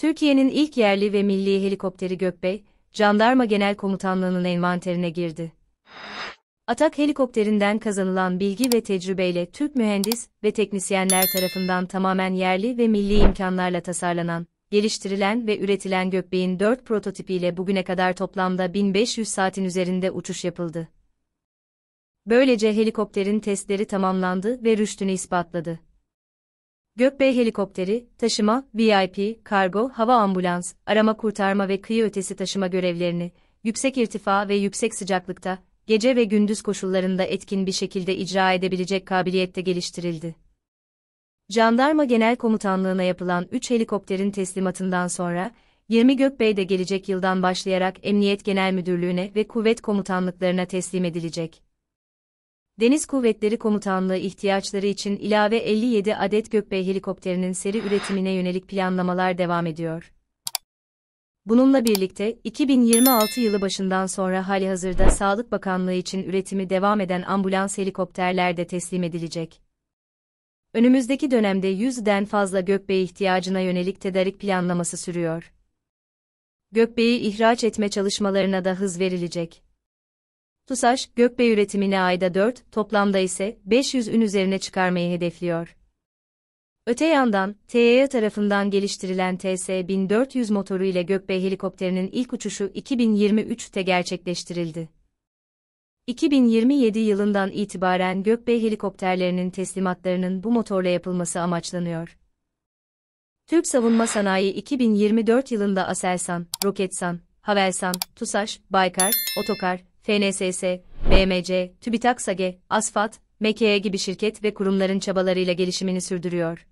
Türkiye'nin ilk yerli ve milli helikopteri Gökbey, Jandarma Genel Komutanlığı'nın envanterine girdi. Atak helikopterinden kazanılan bilgi ve tecrübeyle Türk mühendis ve teknisyenler tarafından tamamen yerli ve milli imkanlarla tasarlanan, geliştirilen ve üretilen Gökbey'in 4 prototipiyle bugüne kadar toplamda 1500 saatin üzerinde uçuş yapıldı. Böylece helikopterin testleri tamamlandı ve rüştünü ispatladı. Gökbey helikopteri, taşıma, VIP, kargo, hava ambulans, arama kurtarma ve kıyı ötesi taşıma görevlerini, yüksek irtifa ve yüksek sıcaklıkta, gece ve gündüz koşullarında etkin bir şekilde icra edebilecek kabiliyette geliştirildi. Jandarma Genel Komutanlığı'na yapılan 3 helikopterin teslimatından sonra, 20 Gökbey de gelecek yıldan başlayarak Emniyet Genel Müdürlüğü'ne ve kuvvet komutanlıklarına teslim edilecek. Deniz Kuvvetleri Komutanlığı ihtiyaçları için ilave 57 adet Gökbey helikopterinin seri üretimine yönelik planlamalar devam ediyor. Bununla birlikte 2026 yılı başından sonra hali hazırda Sağlık Bakanlığı için üretimi devam eden ambulans helikopterler de teslim edilecek. Önümüzdeki dönemde 100'den fazla Gökbey ihtiyacına yönelik tedarik planlaması sürüyor. Gökbey'i ihraç etme çalışmalarına da hız verilecek. TUSAŞ, gökbe üretimini ayda 4, toplamda ise 500 ün üzerine çıkarmayı hedefliyor. Öte yandan, TYA e tarafından geliştirilen TS-1400 motoru ile gökbe helikopterinin ilk uçuşu 2023'te gerçekleştirildi. 2027 yılından itibaren gökbe helikopterlerinin teslimatlarının bu motorla yapılması amaçlanıyor. Türk Savunma Sanayi 2024 yılında Aselsan, Roketsan, Havelsan, TUSAŞ, Baykar, Otokar, FNSS, BMC, TÜBİTAK SAGE, ASFAT, MEKEE gibi şirket ve kurumların çabalarıyla gelişimini sürdürüyor.